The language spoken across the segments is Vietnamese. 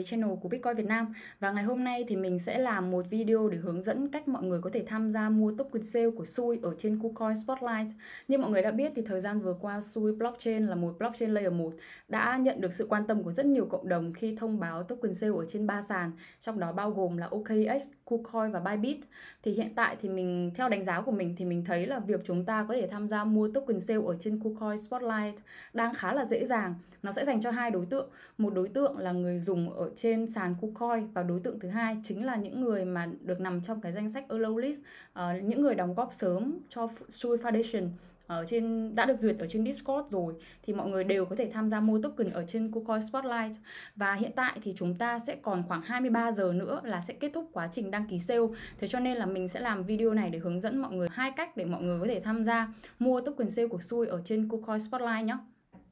với channel của Bitcoin Việt Nam và ngày hôm nay thì mình sẽ làm một video để hướng dẫn cách mọi người có thể tham gia mua token sale của Sui ở trên KuCoin Spotlight. Như mọi người đã biết thì thời gian vừa qua Sui Blockchain là một blockchain layer 1 đã nhận được sự quan tâm của rất nhiều cộng đồng khi thông báo token sale ở trên ba sàn, trong đó bao gồm là OKX, KuCoin và Bybit. Thì hiện tại thì mình theo đánh giá của mình thì mình thấy là việc chúng ta có thể tham gia mua token sale ở trên KuCoin Spotlight đang khá là dễ dàng. Nó sẽ dành cho hai đối tượng, một đối tượng là người dùng ở trên sàn KuCoin và đối tượng thứ hai chính là những người mà được nằm trong cái danh sách allow list, uh, những người đóng góp sớm cho Sui Foundation ở ờ, trên đã được duyệt ở trên Discord rồi thì mọi người đều có thể tham gia mua token ở trên KuCoin Spotlight và hiện tại thì chúng ta sẽ còn khoảng 23 giờ nữa là sẽ kết thúc quá trình đăng ký sale thế cho nên là mình sẽ làm video này để hướng dẫn mọi người hai cách để mọi người có thể tham gia mua token sale của Sui ở trên KuCoin Spotlight nhé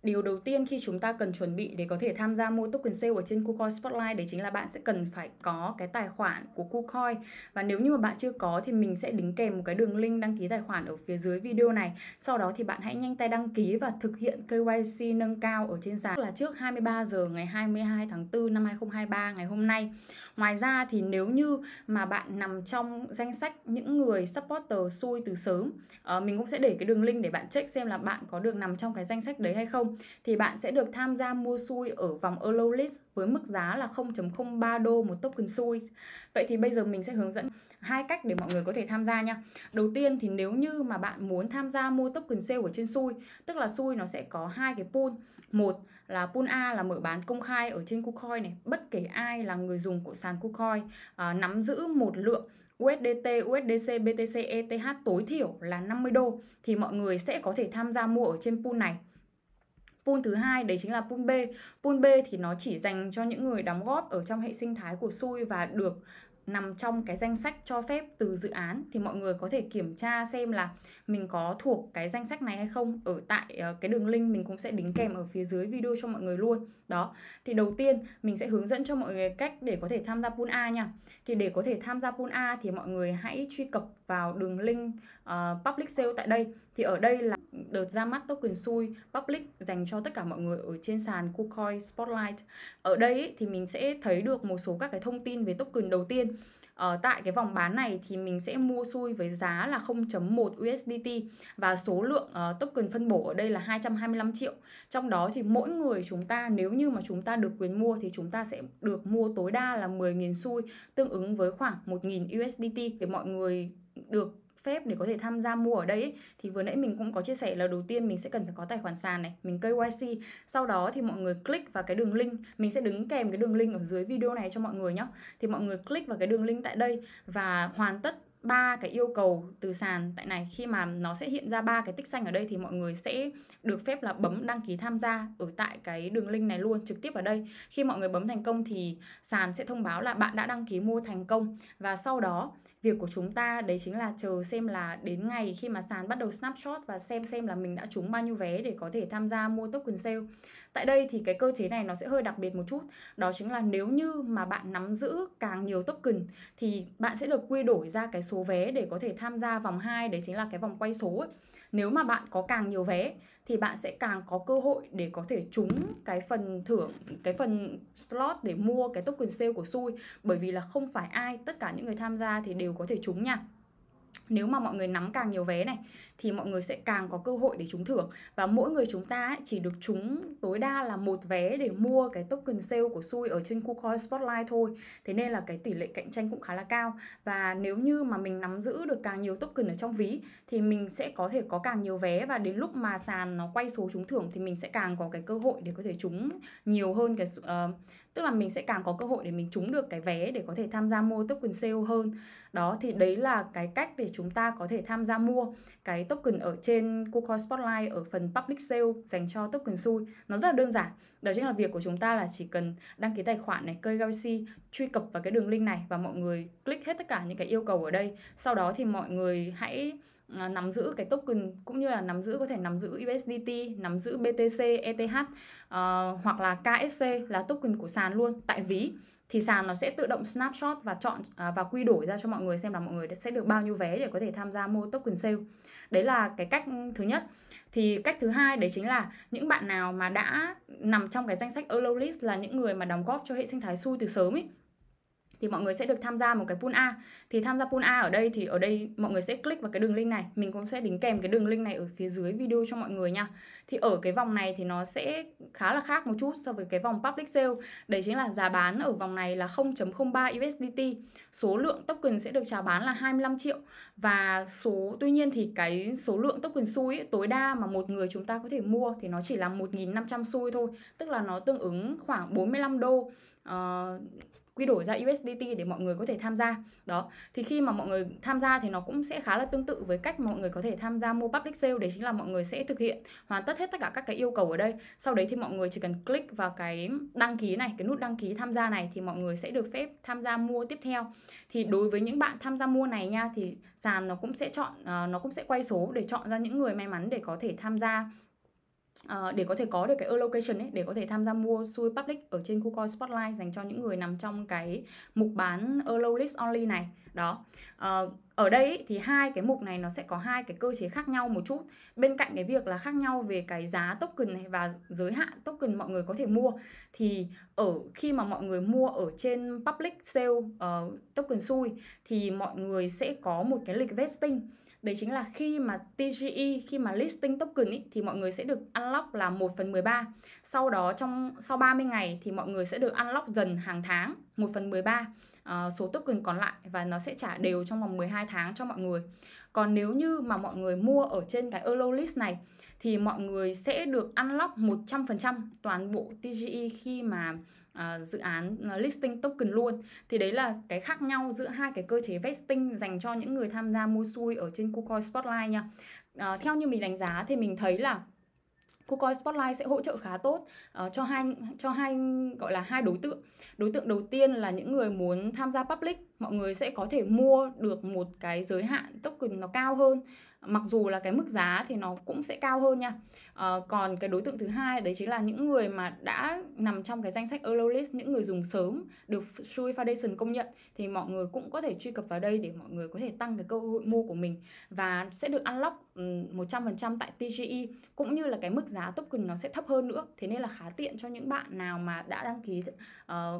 điều đầu tiên khi chúng ta cần chuẩn bị để có thể tham gia mua token sale ở trên KuCoin Spotlight đấy chính là bạn sẽ cần phải có cái tài khoản của KuCoin và nếu như mà bạn chưa có thì mình sẽ đính kèm một cái đường link đăng ký tài khoản ở phía dưới video này sau đó thì bạn hãy nhanh tay đăng ký và thực hiện KYC nâng cao ở trên sàn là trước 23 giờ ngày 22 tháng 4 năm 2023 ngày hôm nay ngoài ra thì nếu như mà bạn nằm trong danh sách những người supporter xui từ sớm uh, mình cũng sẽ để cái đường link để bạn check xem là bạn có được nằm trong cái danh sách đấy hay không thì bạn sẽ được tham gia mua xui ở vòng list với mức giá là 0.03 đô một token xui. Vậy thì bây giờ mình sẽ hướng dẫn hai cách để mọi người có thể tham gia nha. Đầu tiên thì nếu như mà bạn muốn tham gia mua token sale ở trên xui, tức là xui nó sẽ có hai cái pool. Một là pool A là mở bán công khai ở trên KuCoin này, bất kể ai là người dùng của sàn KuCoin à, nắm giữ một lượng USDT, USDC, BTC, ETH tối thiểu là 50 đô thì mọi người sẽ có thể tham gia mua ở trên pool này. Pool thứ hai đấy chính là pool B. Pool B thì nó chỉ dành cho những người đóng góp ở trong hệ sinh thái của Sui và được nằm trong cái danh sách cho phép từ dự án thì mọi người có thể kiểm tra xem là mình có thuộc cái danh sách này hay không ở tại ờ, cái đường link mình cũng sẽ đính kèm ở phía dưới video cho mọi người luôn đó thì đầu tiên mình sẽ hướng dẫn cho mọi người cách để có thể tham gia pool A nha thì để có thể tham gia pool A thì mọi người hãy truy cập vào đường link uh, public sale tại đây thì ở đây là đợt ra mắt token xui public dành cho tất cả mọi người ở trên sàn KuCoin Spotlight ở đây thì mình sẽ thấy được một số các cái thông tin về token đầu tiên Ờ, tại cái vòng bán này thì mình sẽ mua xui với giá là 0.1 USDT và số lượng uh, token phân bổ ở đây là 225 triệu. Trong đó thì mỗi người chúng ta nếu như mà chúng ta được quyền mua thì chúng ta sẽ được mua tối đa là 10.000 xui tương ứng với khoảng 1.000 USDT để mọi người được phép để có thể tham gia mua ở đây ấy, thì vừa nãy mình cũng có chia sẻ là đầu tiên mình sẽ cần phải có tài khoản sàn này mình KYC sau đó thì mọi người click vào cái đường link mình sẽ đứng kèm cái đường link ở dưới video này cho mọi người nhé thì mọi người click vào cái đường link tại đây và hoàn tất ba cái yêu cầu từ sàn tại này khi mà nó sẽ hiện ra ba cái tích xanh ở đây thì mọi người sẽ được phép là bấm đăng ký tham gia ở tại cái đường link này luôn trực tiếp ở đây khi mọi người bấm thành công thì sàn sẽ thông báo là bạn đã đăng ký mua thành công và sau đó việc của chúng ta đấy chính là chờ xem là đến ngày khi mà sàn bắt đầu snapshot và xem xem là mình đã trúng bao nhiêu vé để có thể tham gia mua token sale tại đây thì cái cơ chế này nó sẽ hơi đặc biệt một chút đó chính là nếu như mà bạn nắm giữ càng nhiều token thì bạn sẽ được quy đổi ra cái số vé để có thể tham gia vòng 2 đấy chính là cái vòng quay số ấy. Nếu mà bạn có càng nhiều vé thì bạn sẽ càng có cơ hội để có thể trúng cái phần thưởng cái phần slot để mua cái token sale của Sui bởi vì là không phải ai tất cả những người tham gia thì đều có thể trúng nha nếu mà mọi người nắm càng nhiều vé này thì mọi người sẽ càng có cơ hội để trúng thưởng và mỗi người chúng ta chỉ được trúng tối đa là một vé để mua cái token sale của Sui ở trên KuCoin Spotlight thôi thế nên là cái tỷ lệ cạnh tranh cũng khá là cao và nếu như mà mình nắm giữ được càng nhiều token ở trong ví thì mình sẽ có thể có càng nhiều vé và đến lúc mà sàn nó quay số trúng thưởng thì mình sẽ càng có cái cơ hội để có thể trúng nhiều hơn cái uh, tức là mình sẽ càng có cơ hội để mình trúng được cái vé để có thể tham gia mua token sale hơn đó thì đấy là cái cách để chúng ta có thể tham gia mua cái token ở trên KuCoin Spotlight ở phần public sale dành cho token xui nó rất là đơn giản đó chính là việc của chúng ta là chỉ cần đăng ký tài khoản này cây Galaxy truy cập vào cái đường link này và mọi người click hết tất cả những cái yêu cầu ở đây sau đó thì mọi người hãy à, nắm giữ cái token cũng như là nắm giữ có thể nắm giữ USDT, nắm giữ BTC, ETH uh, ờ, hoặc là KSC là token của sàn luôn tại ví thì sàn nó sẽ tự động snapshot và chọn à, và quy đổi ra cho mọi người xem là mọi người sẽ được bao nhiêu vé để có thể tham gia mua token sale. Đấy là cái cách thứ nhất. Thì cách thứ hai đấy chính là những bạn nào mà đã nằm trong cái danh sách Earlo list là những người mà đóng góp cho hệ sinh thái xu từ sớm ấy thì mọi người sẽ được tham gia một cái pool A. Thì tham gia pool A ở đây thì ở đây mọi người sẽ click vào cái đường link này, mình cũng sẽ đính kèm cái đường link này ở phía dưới video cho mọi người nha. Thì ở cái vòng này thì nó sẽ khá là khác một chút so với cái vòng public sale. Đấy chính là giá bán ở vòng này là 0.03 USDT. Số lượng token sẽ được chào bán là 25 triệu và số tuy nhiên thì cái số lượng token xui tối đa mà một người chúng ta có thể mua thì nó chỉ là 1.500 xui thôi, tức là nó tương ứng khoảng 45 đô. Uh, quy đổi ra USDT để mọi người có thể tham gia đó thì khi mà mọi người tham gia thì nó cũng sẽ khá là tương tự với cách mọi người có thể tham gia mua public sale đấy chính là mọi người sẽ thực hiện hoàn tất hết tất cả các cái yêu cầu ở đây sau đấy thì mọi người chỉ cần click vào cái đăng ký này cái nút đăng ký tham gia này thì mọi người sẽ được phép tham gia mua tiếp theo thì đối với những bạn tham gia mua này nha thì sàn nó cũng sẽ chọn à, nó cũng sẽ quay số để chọn ra những người may mắn để có thể tham gia Uh, để có thể có được cái allocation ấy để có thể tham gia mua sui public ở trên KuCoin Spotlight dành cho những người nằm trong cái mục bán allow list only này đó uh, ở đây ý, thì hai cái mục này nó sẽ có hai cái cơ chế khác nhau một chút bên cạnh cái việc là khác nhau về cái giá token này và giới hạn token mọi người có thể mua thì ở khi mà mọi người mua ở trên public sale uh, token sui thì mọi người sẽ có một cái lịch vesting đấy chính là khi mà TGE khi mà listing token ý, thì mọi người sẽ được unlock là 1 phần 13 sau đó trong sau 30 ngày thì mọi người sẽ được unlock dần hàng tháng 1 phần 13 uh, ờ, số token còn lại và nó sẽ trả đều trong vòng 12 tháng cho mọi người. Còn nếu như mà mọi người mua ở trên cái Euro list này thì mọi người sẽ được unlock 100% toàn bộ TGE khi mà uh, dự án ờ, listing token luôn. Thì đấy là cái khác nhau giữa hai cái cơ chế vesting dành cho những người tham gia mua xui ở trên KuCoin Spotlight nha. Uh, theo như mình đánh giá thì mình thấy là cô coi Spotlight sẽ hỗ trợ khá tốt uh, cho hai cho hai gọi là hai đối tượng đối tượng đầu tiên là những người muốn tham gia public mọi người sẽ có thể mua được một cái giới hạn token nó cao hơn mặc dù là cái mức giá thì nó cũng sẽ cao hơn nha à, còn cái đối tượng thứ hai đấy chính là những người mà đã nằm trong cái danh sách early list những người dùng sớm được Shui Foundation công nhận thì mọi người cũng có thể truy cập vào đây để mọi người có thể tăng cái cơ hội mua của mình và sẽ được unlock 100% tại TGE cũng như là cái mức giá token nó sẽ thấp hơn nữa thế nên là khá tiện cho những bạn nào mà đã đăng ký uh,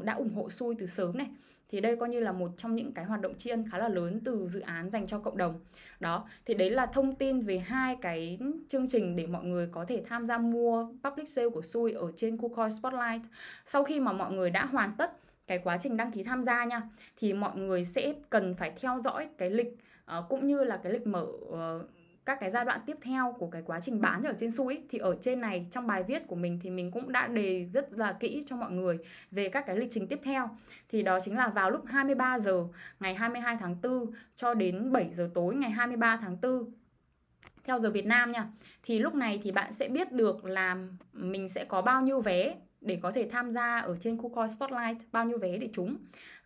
đã ủng hộ Shui từ sớm này thì đây coi như là một trong những cái hoạt động tri ân khá là lớn từ dự án dành cho cộng đồng đó thì đấy là thông tin về hai cái chương trình để mọi người có thể tham gia mua public sale của Sui ở trên KuCoin Spotlight sau khi mà mọi người đã hoàn tất cái quá trình đăng ký tham gia nha thì mọi người sẽ cần phải theo dõi cái lịch uh, cũng như là cái lịch mở uh, các cái giai đoạn tiếp theo của cái quá trình bán ở trên suối thì ở trên này trong bài viết của mình thì mình cũng đã đề rất là kỹ cho mọi người về các cái lịch trình tiếp theo. Thì đó chính là vào lúc 23 giờ ngày 22 tháng 4 cho đến 7 giờ tối ngày 23 tháng 4 theo giờ Việt Nam nha. Thì lúc này thì bạn sẽ biết được là mình sẽ có bao nhiêu vé để có thể tham gia ở trên Google Spotlight bao nhiêu vé để chúng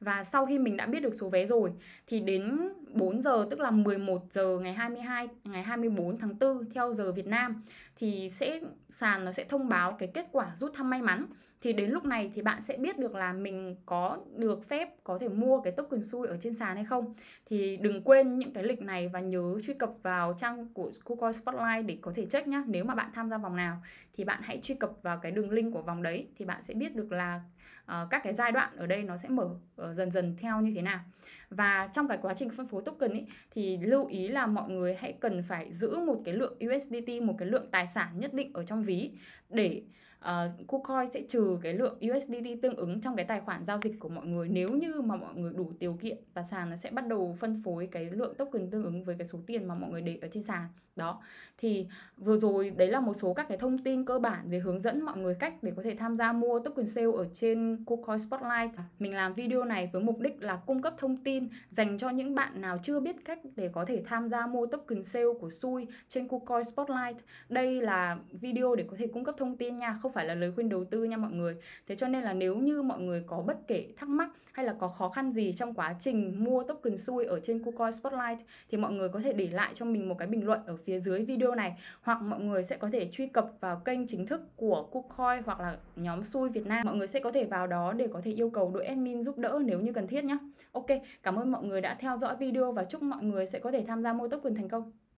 và sau khi mình đã biết được số vé rồi thì đến 4 giờ tức là 11 giờ ngày 22 ngày 24 tháng 4 theo giờ Việt Nam thì sẽ sàn nó sẽ thông báo cái kết quả rút thăm may mắn. Thì đến lúc này thì bạn sẽ biết được là mình có được phép có thể mua cái token xui ở trên sàn hay không. Thì đừng quên những cái lịch này và nhớ truy cập vào trang của KuCoin Spotlight để có thể check nhá. Nếu mà bạn tham gia vòng nào thì bạn hãy truy cập vào cái đường link của vòng đấy thì bạn sẽ biết được là uh, các cái giai đoạn ở đây nó sẽ mở uh, dần dần theo như thế nào và trong cái quá trình phân phối token ý, thì lưu ý là mọi người hãy cần phải giữ một cái lượng USDT một cái lượng tài sản nhất định ở trong ví để uh, KuCoin sẽ trừ cái lượng USDT tương ứng trong cái tài khoản giao dịch của mọi người nếu như mà mọi người đủ điều kiện và sàn nó sẽ bắt đầu phân phối cái lượng token tương ứng với cái số tiền mà mọi người để ở trên sàn đó thì vừa rồi đấy là một số các cái thông tin cơ bản về hướng dẫn mọi người cách để có thể tham gia mua token sale ở trên KuCoin Spotlight mình làm video này với mục đích là cung cấp thông tin marketing dành cho những bạn nào chưa biết cách để có thể tham gia mua token sale của Sui trên KuCoin Spotlight. Đây là video để có thể cung cấp thông tin nha, không phải là lời khuyên đầu tư nha mọi người. Thế cho nên là nếu như mọi người có bất kể thắc mắc hay là có khó khăn gì trong quá trình mua token Sui ở trên KuCoin Spotlight thì mọi người có thể để lại cho mình một cái bình luận ở phía dưới video này hoặc mọi người sẽ có thể truy cập vào kênh chính thức của KuCoin hoặc là nhóm Sui Việt Nam. Mọi người sẽ có thể vào đó để có thể yêu cầu đội admin giúp đỡ nếu như cần thiết nhé. Ok, cảm Cảm ơn mọi người đã theo dõi video và chúc mọi người sẽ có thể tham gia mua tốc quyền thành công.